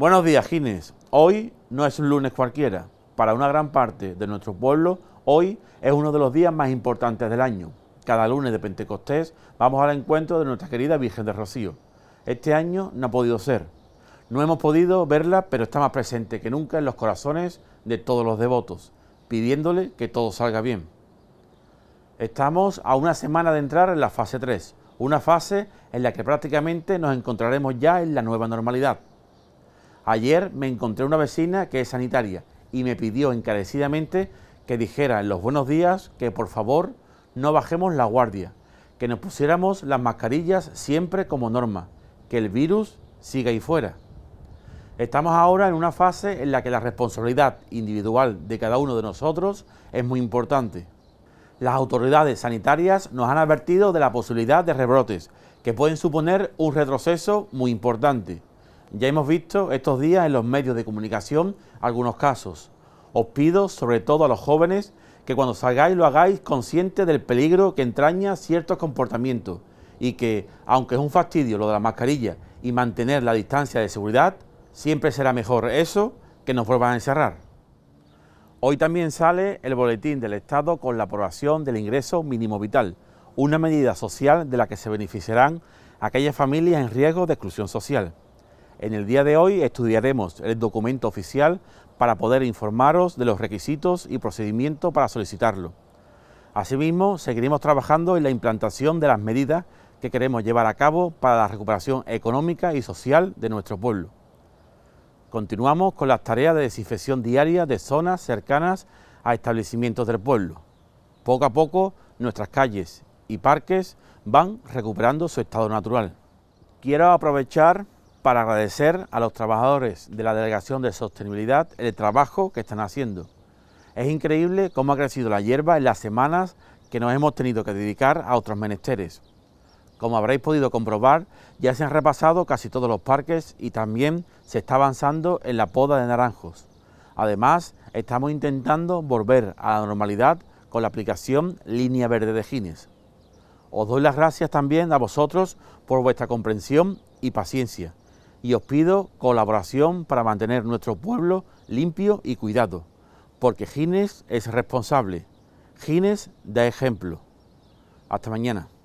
Buenos días, Gines. Hoy no es un lunes cualquiera. Para una gran parte de nuestro pueblo, hoy es uno de los días más importantes del año. Cada lunes de Pentecostés vamos al encuentro de nuestra querida Virgen de Rocío. Este año no ha podido ser. No hemos podido verla, pero está más presente que nunca en los corazones de todos los devotos, pidiéndole que todo salga bien. Estamos a una semana de entrar en la fase 3, una fase en la que prácticamente nos encontraremos ya en la nueva normalidad Ayer me encontré una vecina que es sanitaria y me pidió encarecidamente que dijera en los buenos días que por favor no bajemos la guardia, que nos pusiéramos las mascarillas siempre como norma, que el virus siga ahí fuera. Estamos ahora en una fase en la que la responsabilidad individual de cada uno de nosotros es muy importante. Las autoridades sanitarias nos han advertido de la posibilidad de rebrotes, que pueden suponer un retroceso muy importante ya hemos visto estos días en los medios de comunicación algunos casos. Os pido, sobre todo a los jóvenes, que cuando salgáis lo hagáis consciente del peligro que entraña ciertos comportamientos y que, aunque es un fastidio lo de la mascarilla y mantener la distancia de seguridad, siempre será mejor eso que nos vuelvan a encerrar. Hoy también sale el boletín del Estado con la aprobación del ingreso mínimo vital, una medida social de la que se beneficiarán aquellas familias en riesgo de exclusión social. En el día de hoy estudiaremos el documento oficial para poder informaros de los requisitos y procedimientos para solicitarlo. Asimismo, seguiremos trabajando en la implantación de las medidas que queremos llevar a cabo para la recuperación económica y social de nuestro pueblo. Continuamos con las tareas de desinfección diaria de zonas cercanas a establecimientos del pueblo. Poco a poco, nuestras calles y parques van recuperando su estado natural. Quiero aprovechar para agradecer a los trabajadores de la Delegación de Sostenibilidad el trabajo que están haciendo. Es increíble cómo ha crecido la hierba en las semanas que nos hemos tenido que dedicar a otros menesteres. Como habréis podido comprobar, ya se han repasado casi todos los parques y también se está avanzando en la poda de naranjos. Además, estamos intentando volver a la normalidad con la aplicación Línea Verde de Gines. Os doy las gracias también a vosotros por vuestra comprensión y paciencia y os pido colaboración para mantener nuestro pueblo limpio y cuidado, porque Gines es responsable, Gines da ejemplo. Hasta mañana.